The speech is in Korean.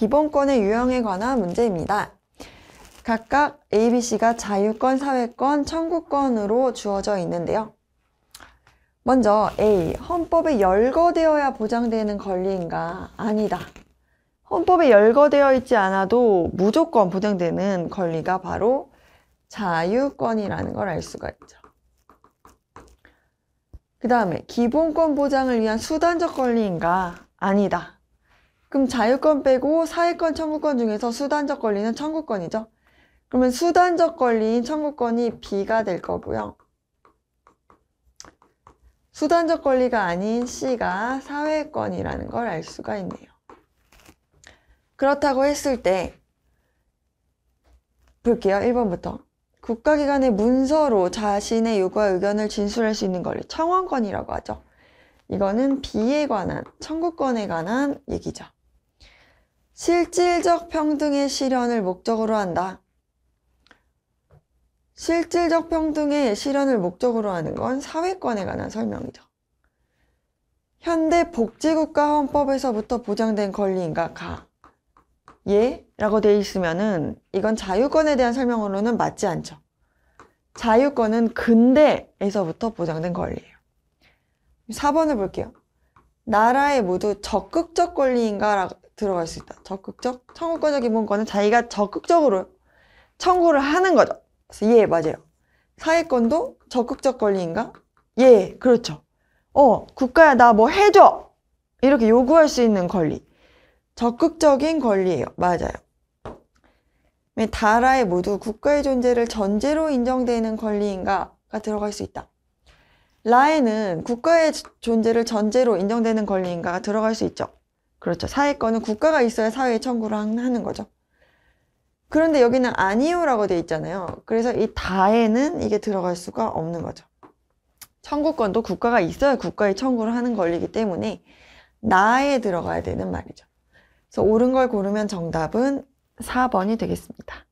기본권의 유형에 관한 문제입니다. 각각 A, B, C가 자유권, 사회권, 청구권으로 주어져 있는데요. 먼저 A. 헌법에 열거되어야 보장되는 권리인가? 아니다. 헌법에 열거되어 있지 않아도 무조건 보장되는 권리가 바로 자유권이라는 걸 알 수가 있죠. 그 다음에 기본권 보장을 위한 수단적 권리인가? 아니다. 그럼 자유권 빼고 사회권, 청구권 중에서 수단적 권리는 청구권이죠. 그러면 수단적 권리인 청구권이 B가 될 거고요. 수단적 권리가 아닌 C가 사회권이라는 걸 알 수가 있네요. 그렇다고 했을 때 볼게요. 1번부터. 국가기관의 문서로 자신의 요구와 의견을 진술할 수 있는 권리, 청원권이라고 하죠. 이거는 B에 관한, 청구권에 관한 얘기죠. 실질적 평등의 실현을 목적으로 한다. 실질적 평등의 실현을 목적으로 하는 건 사회권에 관한 설명이죠. 현대 복지국가 헌법에서부터 보장된 권리인가 가 예? 라고 되어 있으면은 이건 자유권에 대한 설명으로는 맞지 않죠. 자유권은 근대에서부터 보장된 권리예요. 4번을 볼게요. 나라에 모두 적극적 권리인가 들어갈 수 있다. 적극적? 청구권적 기본권은 자기가 적극적으로 청구를 하는 거죠. 그래서 예, 맞아요. 사회권도 적극적 권리인가? 예, 그렇죠. 어, 국가야 나 뭐 해줘! 이렇게 요구할 수 있는 권리. 적극적인 권리예요. 맞아요. 다라에 모두 국가의 존재를 전제로 인정되는 권리인가가 들어갈 수 있다. 라에는 국가의 존재를 전제로 인정되는 권리인가가 들어갈 수 있죠. 그렇죠. 사회권은 국가가 있어야 사회에 청구를 하는 거죠. 그런데 여기는 아니요라고 돼 있잖아요. 그래서 이 다에는 이게 들어갈 수가 없는 거죠. 청구권도 국가가 있어야 국가에 청구를 하는 권리이기 때문에 나에 들어가야 되는 말이죠. 그래서 옳은 걸 고르면 정답은 4번이 되겠습니다.